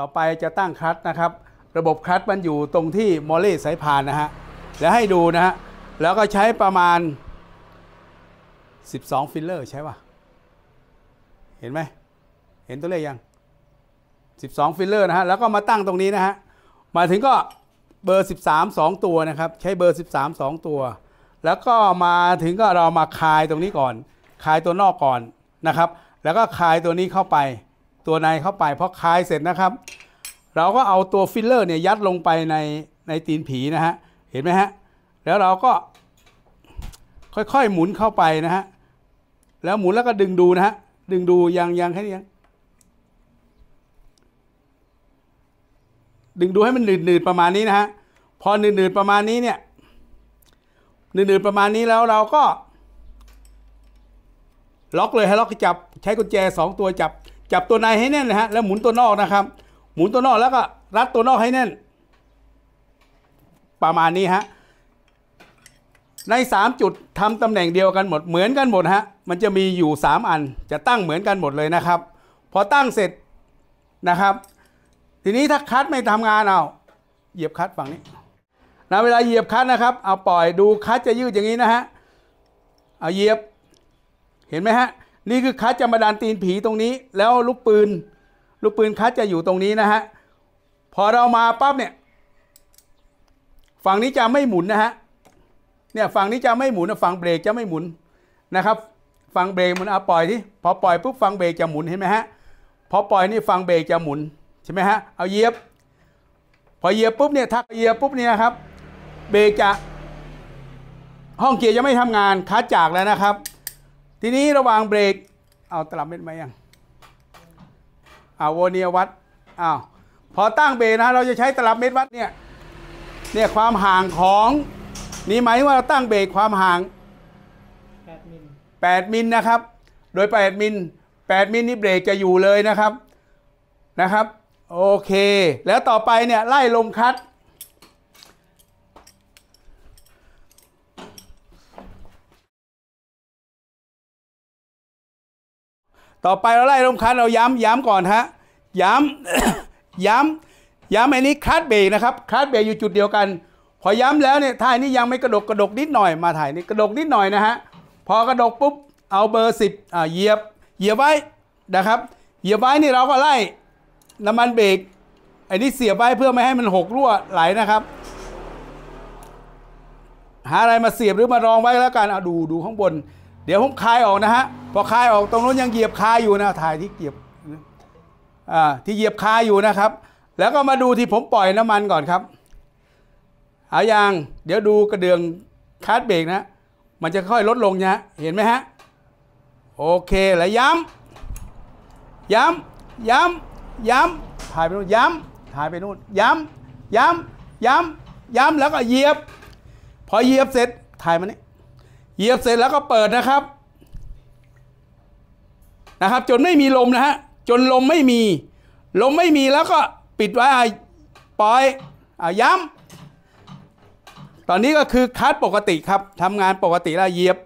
ต่อไปจะตั้งคลัตช์นะครับ ระบบคลัตช์มันอยู่ตรงที่มอลลสายพานนะฮะแล้วให้ดูนะฮะแล้วก็ใช้ประมาณ 12 ฟิลเลอร์ใช่ป่ะเห็นไหมเห็นตัวเลขยัง12ฟิลเลอร์นะฮะแล้วก็มาตั้งตรงนี้นะฮะมาถึงก็เบอร์ 13 2ตัวนะครับใช้เบอร์ 13 2 ตัว แล้วก็มาถึงก็เรามาคายตรงนี้ก่อนคายตัวนอกก่อนนะครับแล้วก็คายตัวนี้เข้าไปตัวในเข้าไปพอคลายเสร็จนะครับ เราก็เอาตัวฟิลเลอร์เนี่ยยัดลงไปในในตีนผีนะฮะเห็นไหมฮะแล้วเราก็ค่อย ๆ หมุนเข้าไปนะฮะแล้วหมุนแล้วก็ดึงดูนะฮะดึงดูยังยังแค่นี้ยังดึงดูให้มันหนืดๆประมาณนี้นะฮะพอหนืดๆประมาณนี้เนี่ยหนืดๆประมาณนี้แล้วเราก็ล็อกเลยให้ล็อกจับใช้กุญแจสองตัวจับจับตัวในให้แน่นนะฮะแล้วหมุนตัวนอกนะครับ หมุนตัวนอกแล้วก็รัดตัวนอกให้แน่น ประมาณนี้ฮะใน3จุดทำตำแหน่งเดียวกันหมดเหมือนกันหมด ฮะมันจะมีอยู่3อัน จะตั้งเหมือนกันหมดเลยนะครับ พอตั้งเสร็จนะครับ ทีนี้ถ้าคัดไม่ทำงานเอาเหยียบคัดฝั่งนี้นะเวลาเหยียบคัดนะครับ เอาปล่อยดูคัดจะยืดอย่างนี้นะฮะเอาเหยียบเห็นไหมฮะนี่คือคัดจะมาดันตีนผีตรงนี้ แล้วลูกปืนลูกปืนคัดจะอยู่ตรงนี้นะฮะ พอเรามาปั๊บเนี่ยฝั่งนี้จะไม่หมุนนะฮะเนี่ยฝั่งนี้จะไม่หมุนฝั่งเบรกจะไม่หมุนนะครับฝั่งเบรกมันเอาปล่อยที่พอปล่อยปุ๊บฝั่งเบรกจะหมุนเห็นไหมฮะ พอปล่อยนี่ฝั่งเบรกจะหมุน ใช่ไหมฮะ เอาเยียบ พอเยียบปุ๊บเนี่ยถ้าเยียบปุ๊บเนี่ยครับ เบรกจะ ห้องเกียร์จะไม่ทำงานคัดจากแล้วนะครับทีนี้ระหว่างเบรก เอาตลับเม็ดมายังเอาโวเนียวัดเอาพอตั้งเบรนะเราจะใช้ตลับเม็ดวัดเนี่ย เนี่ยความห่างของนี่หมายว่าเราตั้งเบรกความห่าง8มิล8มิลนะครับ โดย8มิล8มิลนี่เบรกจะอยู่เลยนะครับนะครับโอเค แล้วต่อไปเนี่ยไล่ลมคัดต่อไปเราไล่ลมคันเราย้ำย้ำก่อนฮะย้ำย้ำย้ำอันนี้คลัตเบรกนะครับคลัตเบรกอยู่จุดเดียวกันพอย้ำแล้วเนี่ยถ่ายนี่ยังไม่กระดกกระดกนิดหน่อยมาถ่ายนี่กระดกนิดหน่อยนะฮะพอกระดกปุ๊บเอาเบอร์สิบอ่าเหยียบเหยียบไว้นะครับเหยียบไว้นี่เราก็ไล่น้ำมันเบรกอันนี้เสียบไว้เพื่อไม่ให้มันหกรั่วไหลนะครับ หาอะไรมาเสียบหรือมารองไว้แล้วกันเอาดูดูข้างบนเดี๋ยวผมคลายออกนะฮะ พอคลายออกตรงนู้นยังเหยียบคายอยู่นะ ถ่ายที่เหยียบ อ่า ที่เหยียบคายอยู่นะครับ แล้วก็มาดูที่ผมปล่อยน้ำมันก่อนครับ หายาง เดี๋ยวดูกระเดืองคัดเบรกนะ มันจะค่อยลดลงเนี่ยเห็นไหมฮะ โอเค แล้วย้ำ ย้ำ ย้ำ ย้ำ ถ่ายไปนู่นย้ำ ถ่ายไปนู่นย้ำ ย้ำ ย้ำ ย้ำ แล้วก็เหยียบ พอเหยียบเสร็จ ถ่ายมานี่เหยียบเสร็จแล้วก็เปิดนะครับ นะครับจนไม่มีลมนะฮะ จนลมไม่มี ลมไม่มีแล้วก็ปิดไว้ปล่อยอย้ำ ตอนนี้ก็คือคัดปกติครับทำงานปกติแล้วเหยียบ